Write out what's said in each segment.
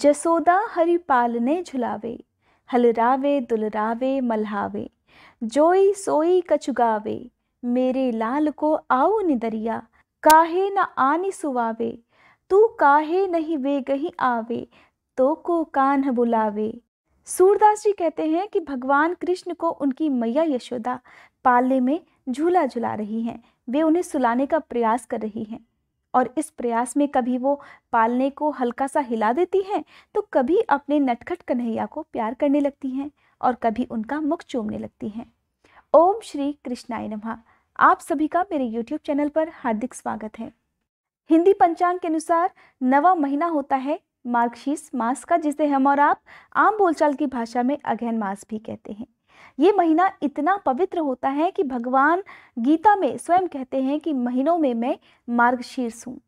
जसोदा हरिपाल ने झुलावे हलरावे दुलरावे मल्हावे जोई सोई कचुगावे मेरे लाल को आओ निदरिया काहे न आनी सुवावे तू काहे नहीं वे गही आवे तो को कान बुलावे सूरदास जी कहते हैं कि भगवान कृष्ण को उनकी मैया यशोदा पालने में झूला झुला रही हैं वे उन्हें सुलाने का प्रयास कर रही हैं और इस प्रयास में कभी वो पालने को हल्का सा हिला देती हैं तो कभी अपने नटखट कन्हैया को प्यार करने लगती हैं और कभी उनका मुख चूमने लगती हैं ओम श्री कृष्णाय नमः आप सभी का मेरे यूट्यूब चैनल पर हार्दिक स्वागत है हिंदी पंचांग के अनुसार नवा महीना होता है मार्गशीर्ष मास का जिसे हम और आप आम बोलचाल की भाषा में अगहन मास भी कहते हैं ये महीना इतना पवित्र होता है कि भगवान गीता में स्वयं कहते हैं कि महीनों में मैं मार्गशीर्ष हूँ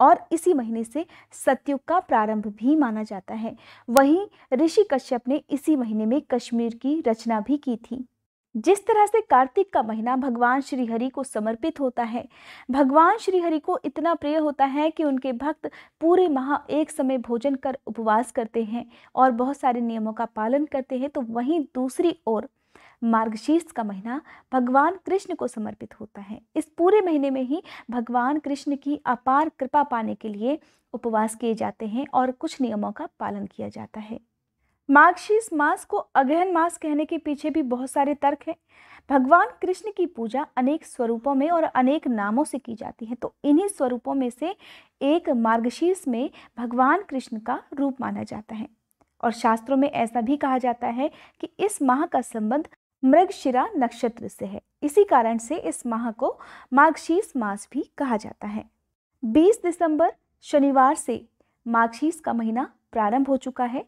और इसी महीने से सत्युग का प्रारंभ भी माना जाता है वहीं ऋषि कश्यप ने इसी महीने में कश्मीर की रचना भी की थी जिस तरह से कार्तिक का महीना भगवान श्रीहरि को समर्पित होता है भगवान श्रीहरि को इतना प्रिय होता है कि उनके भक्त पूरे माह एक समय भोजन कर उपवास करते हैं और बहुत सारे नियमों का पालन करते हैं तो वहीं दूसरी ओर मार्गशीर्ष का महीना भगवान कृष्ण को समर्पित होता है इस पूरे महीने में ही भगवान कृष्ण की अपार कृपा पाने के लिए उपवास किए जाते हैं और कुछ नियमों का पालन किया जाता है मार्गशीर्ष मास को अग्रहण मास कहने के पीछे भी बहुत सारे तर्क हैं भगवान कृष्ण की पूजा अनेक स्वरूपों में और अनेक नामों से की जाती है तो इन्हीं स्वरूपों में से एक मार्गशीर्ष में भगवान कृष्ण का रूप माना जाता है और शास्त्रों में ऐसा भी कहा जाता है कि इस माह का संबंध मृगशिरा नक्षत्र से है इसी कारण से इस माह को माघशीस मास भी कहा जाता है 20 दिसंबर शनिवार से माघशीस का महीना प्रारंभ हो चुका है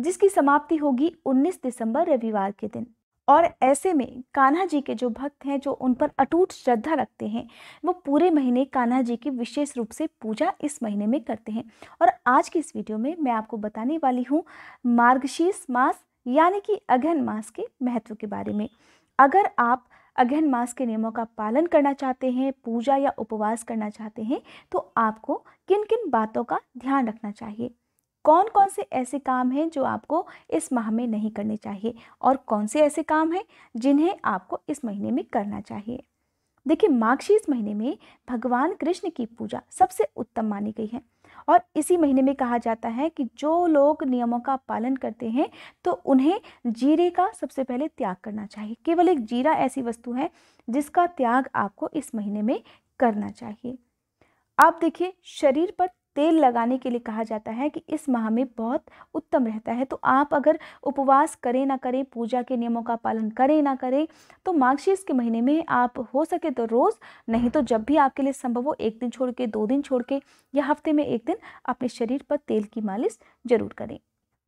जिसकी समाप्ति होगी 19 दिसंबर रविवार के दिन और ऐसे में कान्हा जी के जो भक्त हैं जो उन पर अटूट श्रद्धा रखते हैं वो पूरे महीने कान्हा जी की विशेष रूप से पूजा इस महीने में करते हैं और आज की इस वीडियो में मैं आपको बताने वाली हूँ मार्गशीर्ष मास यानी कि अगहन मास के महत्व के बारे में अगर आप अगहन मास के नियमों का पालन करना चाहते हैं पूजा या उपवास करना चाहते हैं तो आपको किन किन बातों का ध्यान रखना चाहिए कौन कौन से ऐसे काम हैं जो आपको इस माह में नहीं करने चाहिए और कौन से ऐसे काम हैं जिन्हें आपको इस महीने में करना चाहिए देखिए इस महीने में भगवान कृष्ण की पूजा सबसे उत्तम मानी गई है और इसी महीने में कहा जाता है कि जो लोग नियमों का पालन करते हैं तो उन्हें जीरे का सबसे पहले त्याग करना चाहिए केवल एक जीरा ऐसी वस्तु है जिसका त्याग आपको इस महीने में करना चाहिए आप देखिए शरीर पर तेल लगाने के लिए कहा जाता है कि इस माह में बहुत उत्तम रहता है तो आप अगर उपवास करें ना करें पूजा के नियमों का पालन करें ना करें तो मार्गशीर्ष के महीने में आप हो सके तो रोज़ नहीं तो जब भी आपके लिए संभव हो एक दिन छोड़ के दो दिन छोड़ के या हफ्ते में एक दिन अपने शरीर पर तेल की मालिश ज़रूर करें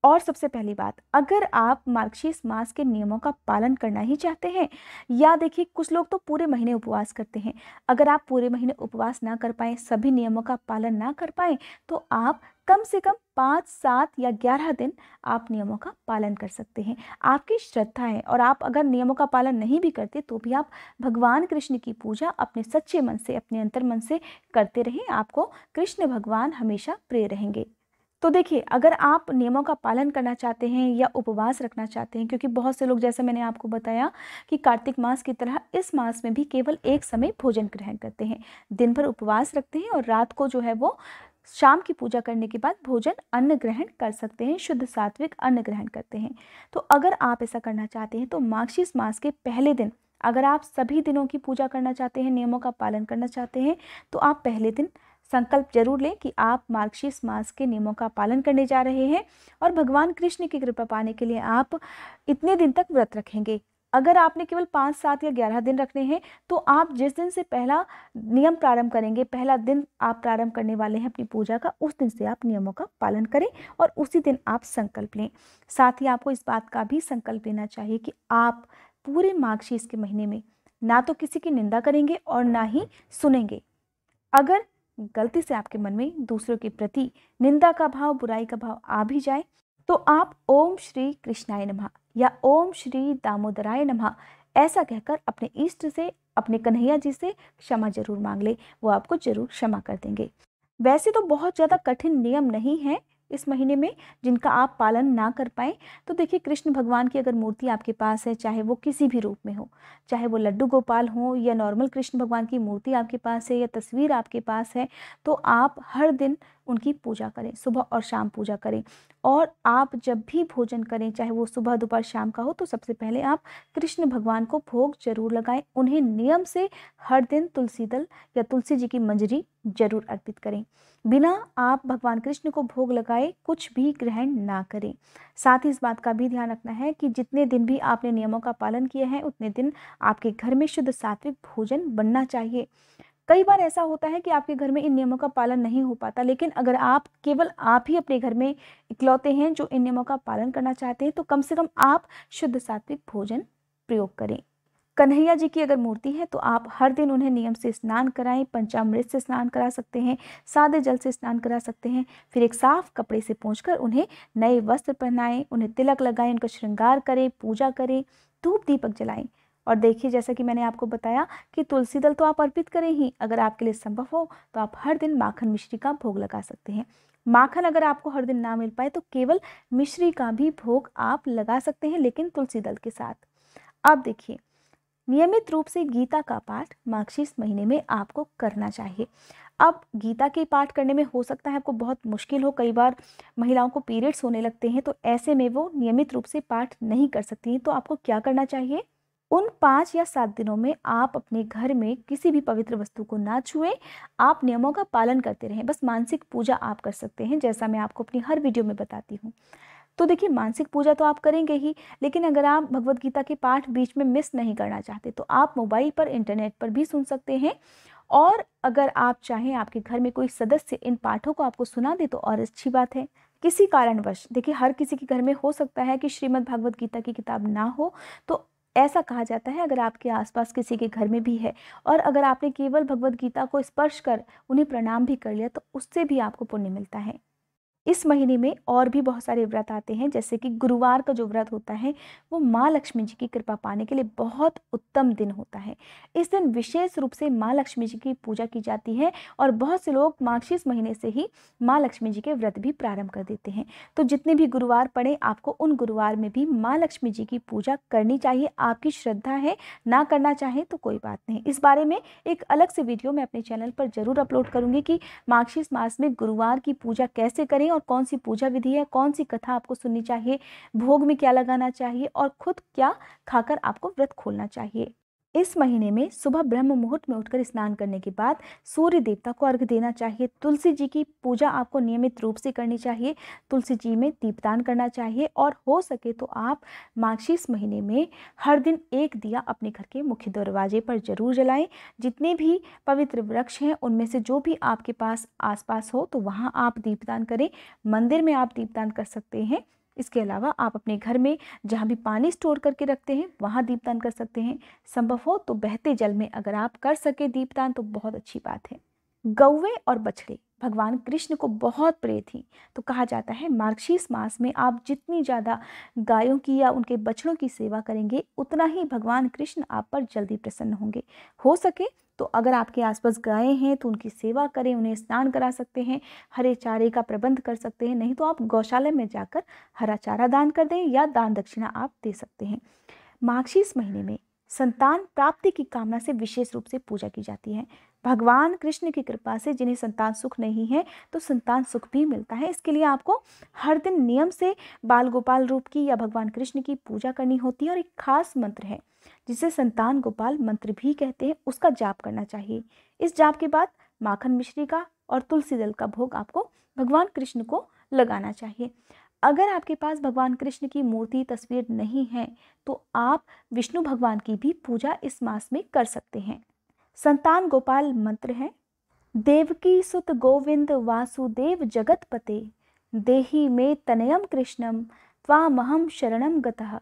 और सबसे पहली बात अगर आप मार्क्शीस मास के नियमों का पालन करना ही चाहते हैं या देखिए कुछ लोग तो पूरे महीने उपवास करते हैं अगर आप पूरे महीने उपवास ना कर पाएँ सभी नियमों का पालन ना कर पाएँ तो आप कम से कम पाँच सात या ग्यारह दिन आप नियमों का पालन कर सकते हैं आपकी श्रद्धा है और आप अगर नियमों का पालन नहीं भी करते तो भी आप भगवान कृष्ण की पूजा अपने सच्चे मन से अपने अंतर मन से करते रहें आपको कृष्ण भगवान हमेशा प्रिय रहेंगे तो देखिए अगर आप नियमों का पालन करना चाहते हैं या उपवास रखना चाहते हैं क्योंकि बहुत से लोग जैसे मैंने आपको बताया कि कार्तिक मास की तरह इस मास में भी केवल एक समय भोजन ग्रहण करते हैं दिन भर उपवास रखते हैं और रात को जो है वो शाम की पूजा करने के बाद भोजन अन्न ग्रहण कर सकते हैं शुद्ध सात्विक अन्न ग्रहण करते हैं तो अगर आप ऐसा करना चाहते हैं तो मार्गशीर्ष मास के पहले दिन अगर आप सभी दिनों की पूजा करना चाहते हैं नियमों का पालन करना चाहते हैं तो आप पहले दिन संकल्प जरूर लें कि आप मार्गशीर्ष मास के नियमों का पालन करने जा रहे हैं और भगवान कृष्ण की कृपा पाने के लिए आप इतने दिन तक व्रत रखेंगे अगर आपने केवल पाँच सात या ग्यारह दिन रखने हैं तो आप जिस दिन से पहला नियम प्रारंभ करेंगे पहला दिन आप प्रारंभ करने वाले हैं अपनी पूजा का उस दिन से आप नियमों का पालन करें और उसी दिन आप संकल्प लें साथ ही आपको इस बात का भी संकल्प लेना चाहिए कि आप पूरे मार्गशीर्ष के महीने में ना तो किसी की निंदा करेंगे और ना ही सुनेंगे अगर गलती से आपके मन में दूसरों के प्रति निंदा का भाव बुराई का भाव आ भी जाए तो आप ओम श्री कृष्णाय नमः या ओम श्री दामोदराय नमः ऐसा कहकर अपने इष्ट से अपने कन्हैया जी से क्षमा जरूर मांग ले वो आपको जरूर क्षमा कर देंगे वैसे तो बहुत ज़्यादा कठिन नियम नहीं है इस महीने में जिनका आप पालन ना कर पाए तो देखिए कृष्ण भगवान की अगर मूर्ति आपके पास है चाहे वो किसी भी रूप में हो चाहे वो लड्डू गोपाल हो या नॉर्मल कृष्ण भगवान की मूर्ति आपके पास है या तस्वीर आपके पास है तो आप हर दिन उनकी पूजा करें सुबह और शाम पूजा करें और आप जब भी भोजन करें चाहे वो सुबह दोपहर शाम का हो तो सबसे पहले आप कृष्ण भगवान को भोग जरूर लगाएं उन्हें नियम से हर दिन तुलसी दल या तुलसी जी की मंजरी जरूर अर्पित करें बिना आप भगवान कृष्ण को भोग लगाए कुछ भी ग्रहण ना करें साथ ही इस बात का भी ध्यान रखना है कि जितने दिन भी आपने नियमों का पालन किया है उतने दिन आपके घर में शुद्ध सात्विक भोजन बनना चाहिए कई बार ऐसा होता है कि आपके घर में इन नियमों का पालन नहीं हो पाता लेकिन अगर आप केवल आप ही अपने घर में इकलौते हैं जो इन नियमों का पालन करना चाहते हैं तो कम से कम आप शुद्ध सात्विक भोजन प्रयोग करें कन्हैया जी की अगर मूर्ति है तो आप हर दिन उन्हें नियम से स्नान कराएं पंचामृत से स्नान करा सकते हैं सादे जल से स्नान करा सकते हैं फिर एक साफ कपड़े से पहुँच उन्हें नए वस्त्र पहनाएं उन्हें तिलक लगाएं उनका श्रृंगार करें पूजा करें धूप दीपक जलाएं और देखिए जैसा कि मैंने आपको बताया कि तुलसी दल तो आप अर्पित करें ही अगर आपके लिए संभव हो तो आप हर दिन माखन मिश्री का भोग लगा सकते हैं माखन अगर आपको हर दिन ना मिल पाए तो केवल मिश्री का भी भोग आप लगा सकते हैं लेकिन तुलसी दल के साथ अब देखिए नियमित रूप से गीता का पाठ मार्क्शीस महीने में आपको करना चाहिए अब गीता के पाठ करने में हो सकता है आपको बहुत मुश्किल हो कई बार महिलाओं को पीरियड्स होने लगते हैं तो ऐसे में वो नियमित रूप से पाठ नहीं कर सकती हैं तो आपको क्या करना चाहिए उन पाँच या सात दिनों में आप अपने घर में किसी भी पवित्र वस्तु को ना छुएं आप नियमों का पालन करते रहें बस मानसिक पूजा आप कर सकते हैं जैसा मैं आपको अपनी हर वीडियो में बताती हूँ तो देखिए मानसिक पूजा तो आप करेंगे ही लेकिन अगर आप भगवत गीता के पाठ बीच में मिस नहीं करना चाहते तो आप मोबाइल पर इंटरनेट पर भी सुन सकते हैं और अगर आप चाहें आपके घर में कोई सदस्य इन पाठों को आपको सुना दे तो और अच्छी बात है किसी कारणवश देखिए हर किसी के घर में हो सकता है कि श्रीमद् भागवत गीता की किताब ना हो तो ऐसा कहा जाता है अगर आपके आसपास किसी के घर में भी है और अगर आपने केवल भगवद गीता को स्पर्श कर उन्हें प्रणाम भी कर लिया तो उससे भी आपको पुण्य मिलता है इस महीने में और भी बहुत सारे व्रत आते हैं जैसे कि गुरुवार का जो व्रत होता है वो माँ लक्ष्मी जी की कृपा पाने के लिए बहुत उत्तम दिन होता है इस दिन विशेष रूप से माँ लक्ष्मी जी की पूजा की जाती है और बहुत से लोग मार्गशीर्ष महीने से ही माँ लक्ष्मी जी के व्रत भी प्रारंभ कर देते हैं तो जितने भी गुरुवार पड़े आपको उन गुरुवार में भी माँ लक्ष्मी जी की पूजा करनी चाहिए आपकी श्रद्धा है ना करना चाहें तो कोई बात नहीं इस बारे में एक अलग से वीडियो मैं अपने चैनल पर ज़रूर अपलोड करूँगी कि मार्गशीर्ष मास में गुरुवार की पूजा कैसे करें और कौन सी पूजा विधि है कौन सी कथा आपको सुननी चाहिए भोग में क्या लगाना चाहिए और खुद क्या खाकर आपको व्रत खोलना चाहिए इस महीने में सुबह ब्रह्म मुहूर्त में उठकर स्नान करने के बाद सूर्य देवता को अर्घ देना चाहिए तुलसी जी की पूजा आपको नियमित रूप से करनी चाहिए तुलसी जी में दीपदान करना चाहिए और हो सके तो आप मार्गशीर्ष महीने में हर दिन एक दिया अपने घर के मुख्य दरवाजे पर जरूर जलाएं जितने भी पवित्र वृक्ष हैं उनमें से जो भी आपके पास आसपास हो तो वहाँ आप दीपदान करें मंदिर में आप दीपदान कर सकते हैं इसके अलावा आप अपने घर में जहाँ भी पानी स्टोर करके रखते हैं वहाँ दीपदान कर सकते हैं संभव हो तो बहते जल में अगर आप कर सके दीपदान तो बहुत अच्छी बात है गौवे और बछड़े भगवान कृष्ण को बहुत प्रिय थी तो कहा जाता है मार्गशीर्ष मास में आप जितनी ज़्यादा गायों की या उनके बछड़ों की सेवा करेंगे उतना ही भगवान कृष्ण आप पर जल्दी प्रसन्न होंगे हो सके तो अगर आपके आसपास गायें हैं तो उनकी सेवा करें उन्हें स्नान करा सकते हैं हरे चारे का प्रबंध कर सकते हैं नहीं तो आप गौशाला में जाकर हरा चारा दान कर दें या दान दक्षिणा आप दे सकते हैं माघशीस महीने में संतान प्राप्ति की कामना से विशेष रूप से पूजा की जाती है भगवान कृष्ण की कृपा से जिन्हें संतान सुख नहीं है तो संतान सुख भी मिलता है इसके लिए आपको हर दिन नियम से बाल गोपाल रूप की या भगवान कृष्ण की पूजा करनी होती है और एक खास मंत्र है जिसे संतान गोपाल मंत्र भी कहते हैं उसका जाप करना चाहिए इस जाप के बाद माखन मिश्री का और तुलसी दल का भोग आपको भगवान कृष्ण को लगाना चाहिए अगर आपके पास भगवान कृष्ण की मूर्ति तस्वीर नहीं है तो आप विष्णु भगवान की भी पूजा इस मास में कर सकते हैं संतान गोपाल मंत्र है देवकी सुत गोविंद वासुदेव पते देही में तनयम कृष्णम त्वामहम शरणम गतः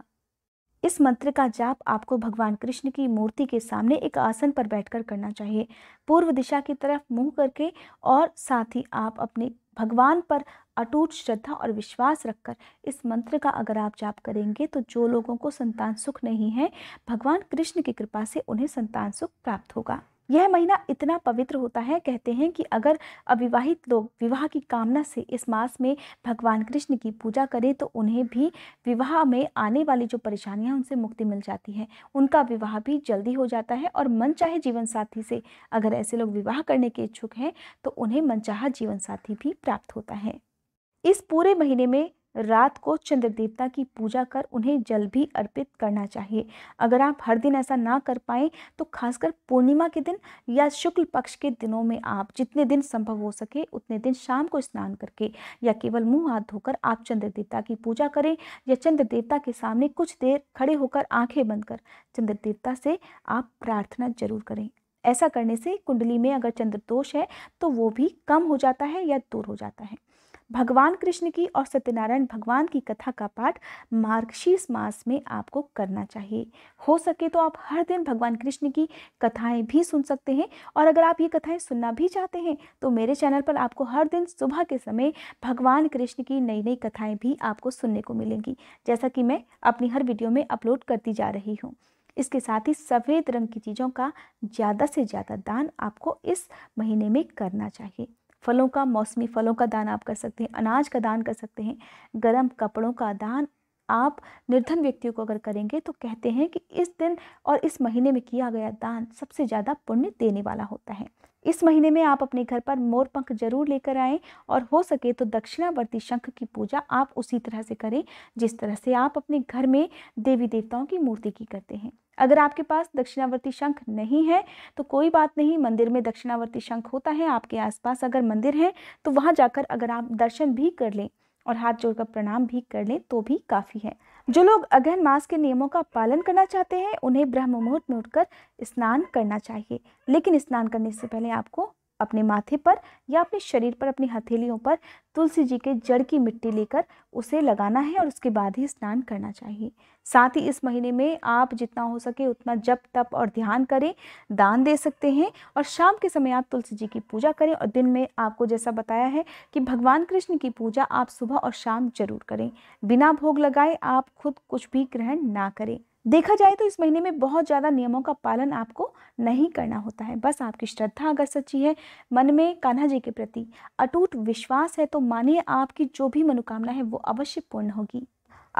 इस मंत्र का जाप आपको भगवान कृष्ण की मूर्ति के सामने एक आसन पर बैठकर करना चाहिए पूर्व दिशा की तरफ मुंह करके और साथ ही आप अपने भगवान पर अटूट श्रद्धा और विश्वास रखकर इस मंत्र का अगर आप जाप करेंगे तो जो लोगों को संतान सुख नहीं है भगवान कृष्ण की कृपा से उन्हें संतान सुख प्राप्त होगा यह महीना इतना पवित्र होता है कहते हैं कि अगर अविवाहित लोग विवाह की कामना से इस मास में भगवान कृष्ण की पूजा करें तो उन्हें भी विवाह में आने वाली जो परेशानियां उनसे मुक्ति मिल जाती है उनका विवाह भी जल्दी हो जाता है और मन चाहे जीवन साथी से अगर ऐसे लोग विवाह करने के इच्छुक हैं तो उन्हें मनचाहा जीवन साथी भी प्राप्त होता है इस पूरे महीने में रात को चंद्र देवता की पूजा कर उन्हें जल भी अर्पित करना चाहिए अगर आप हर दिन ऐसा ना कर पाए तो खासकर पूर्णिमा के दिन या शुक्ल पक्ष के दिनों में आप जितने दिन संभव हो सके उतने दिन शाम को स्नान करके या केवल मुंह हाथ धोकर आप चंद्र देवता की पूजा करें या चंद्र देवता के सामने कुछ देर खड़े होकर आंखें बंद कर चंद्र देवता से आप प्रार्थना जरूर करें ऐसा करने से कुंडली में अगर चंद्र दोष है तो वो भी कम हो जाता है या दूर हो जाता है भगवान कृष्ण की और सत्यनारायण भगवान की कथा का पाठ मार्गशीर्ष मास में आपको करना चाहिए हो सके तो आप हर दिन भगवान कृष्ण की कथाएं भी सुन सकते हैं और अगर आप ये कथाएं सुनना भी चाहते हैं तो मेरे चैनल पर आपको हर दिन सुबह के समय भगवान कृष्ण की नई नई कथाएं भी आपको सुनने को मिलेंगी जैसा कि मैं अपनी हर वीडियो में अपलोड करती जा रही हूँ इसके साथ ही सफ़ेद रंग की चीज़ों का ज़्यादा से ज़्यादा दान आपको इस महीने में करना चाहिए फलों का मौसमी फलों का दान आप कर सकते हैं अनाज का दान कर सकते हैं गर्म कपड़ों का दान आप निर्धन व्यक्तियों को अगर करेंगे तो कहते हैं कि इस दिन और इस महीने में किया गया दान सबसे ज़्यादा पुण्य देने वाला होता है इस महीने में आप अपने घर पर मोर पंख जरूर लेकर आएं और हो सके तो दक्षिणावर्ती शंख की पूजा आप उसी तरह से करें जिस तरह से आप अपने घर में देवी देवताओं की मूर्ति की करते हैं अगर आपके पास दक्षिणावर्ती शंख नहीं है तो कोई बात नहीं मंदिर में दक्षिणावर्ती शंख होता है आपके आसपास अगर मंदिर है तो वहाँ जाकर अगर आप दर्शन भी कर लें और हाथ जोड़कर प्रणाम भी कर लें तो भी काफ़ी है जो लोग अगहन मास के नियमों का पालन करना चाहते हैं उन्हें ब्रह्म मुहूर्त में उठकर स्नान करना चाहिए लेकिन स्नान करने से पहले आपको अपने माथे पर या अपने शरीर पर अपनी हथेलियों पर तुलसी जी के जड़ की मिट्टी लेकर उसे लगाना है और उसके बाद ही स्नान करना चाहिए साथ ही इस महीने में आप जितना हो सके उतना जप तप और ध्यान करें दान दे सकते हैं और शाम के समय आप तुलसी जी की पूजा करें और दिन में आपको जैसा बताया है कि भगवान कृष्ण की पूजा आप सुबह और शाम जरूर करें बिना भोग लगाए आप खुद कुछ भी ग्रहण ना करें देखा जाए तो इस महीने में बहुत ज़्यादा नियमों का पालन आपको नहीं करना होता है बस आपकी श्रद्धा अगर सच्ची है मन में कान्हा जी के प्रति अटूट विश्वास है तो मानिए आपकी जो भी मनोकामना है वो अवश्य पूर्ण होगी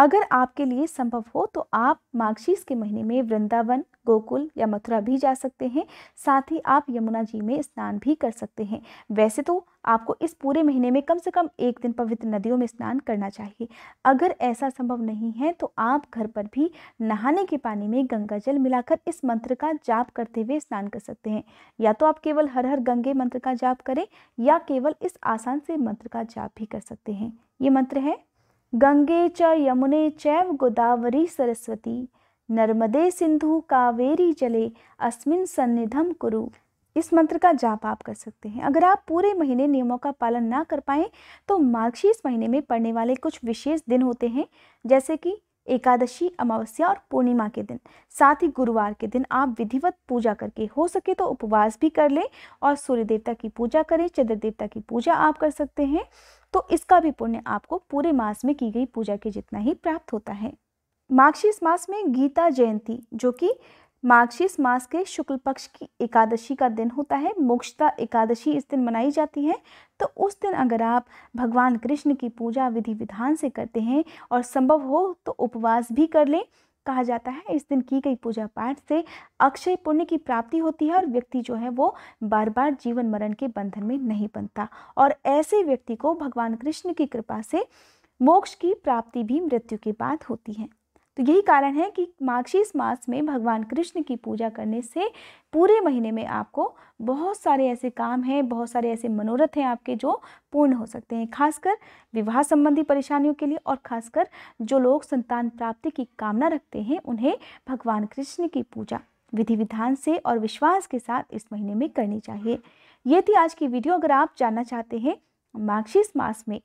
अगर आपके लिए संभव हो तो आप माघशीष के महीने में वृंदावन गोकुल या मथुरा भी जा सकते हैं साथ ही आप यमुना जी में स्नान भी कर सकते हैं वैसे तो आपको इस पूरे महीने में कम से कम एक दिन पवित्र नदियों में स्नान करना चाहिए अगर ऐसा संभव नहीं है तो आप घर पर भी नहाने के पानी में गंगा जल मिलाकर इस मंत्र का जाप करते हुए स्नान कर सकते हैं या तो आप केवल हर हर गंगे मंत्र का जाप करें या केवल इस आसान से मंत्र का जाप भी कर सकते हैं ये मंत्र है गंगे च यमुने चैव गोदावरी सरस्वती नर्मदे सिंधु कावेरी जले अस्मिन सन्निधम कुरु इस मंत्र का जाप आप कर सकते हैं अगर आप पूरे महीने नियमों का पालन ना कर पाएँ तो मार्गशीर्ष महीने में पड़ने वाले कुछ विशेष दिन होते हैं जैसे कि एकादशी अमावस्या और पूर्णिमा के दिन साथ ही गुरुवार के दिन आप विधिवत पूजा करके हो सके तो उपवास भी कर लें और सूर्य देवता की पूजा करें चंद्र देवता की पूजा आप कर सकते हैं तो इसका भी पुण्य आपको पूरे मास में की गई पूजा के जितना ही प्राप्त होता है मार्गशीर्ष मास में गीता जयंती जो कि मार्गशीर्ष मास के शुक्ल पक्ष की एकादशी का दिन होता है मोक्षता एकादशी इस दिन मनाई जाती है तो उस दिन अगर आप भगवान कृष्ण की पूजा विधि विधान से करते हैं और संभव हो तो उपवास भी कर लें कहा जाता है इस दिन की गई पूजा पाठ से अक्षय पुण्य की प्राप्ति होती है और व्यक्ति जो है वो बार बार जीवन मरण के बंधन में नहीं बनता और ऐसे व्यक्ति को भगवान कृष्ण की कृपा से मोक्ष की प्राप्ति भी मृत्यु के बाद होती है तो यही कारण है कि मार्गशीर्ष मास में भगवान कृष्ण की पूजा करने से पूरे महीने में आपको बहुत सारे ऐसे काम हैं बहुत सारे ऐसे मनोरथ हैं आपके जो पूर्ण हो सकते हैं खासकर विवाह संबंधी परेशानियों के लिए और खासकर जो लोग संतान प्राप्ति की कामना रखते हैं उन्हें भगवान कृष्ण की पूजा विधि विधान से और विश्वास के साथ इस महीने में करनी चाहिए ये थी आज की वीडियो अगर आप जानना चाहते हैं मार्गशीर्ष मास में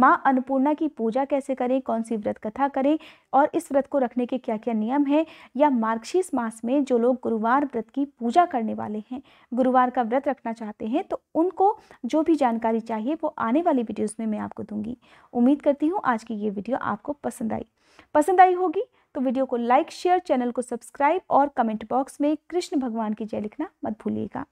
माँ अन्नपूर्णा की पूजा कैसे करें कौन सी व्रत कथा करें और इस व्रत को रखने के क्या क्या नियम हैं या मार्गशीर्ष मास में जो लोग गुरुवार व्रत की पूजा करने वाले हैं गुरुवार का व्रत रखना चाहते हैं तो उनको जो भी जानकारी चाहिए वो आने वाली वीडियोज़ में मैं आपको दूंगी उम्मीद करती हूँ आज की ये वीडियो आपको पसंद आई पसंद आई होगी तो वीडियो को लाइक शेयर चैनल को सब्सक्राइब और कमेंट बॉक्स में कृष्ण भगवान की जय लिखना मत भूलिएगा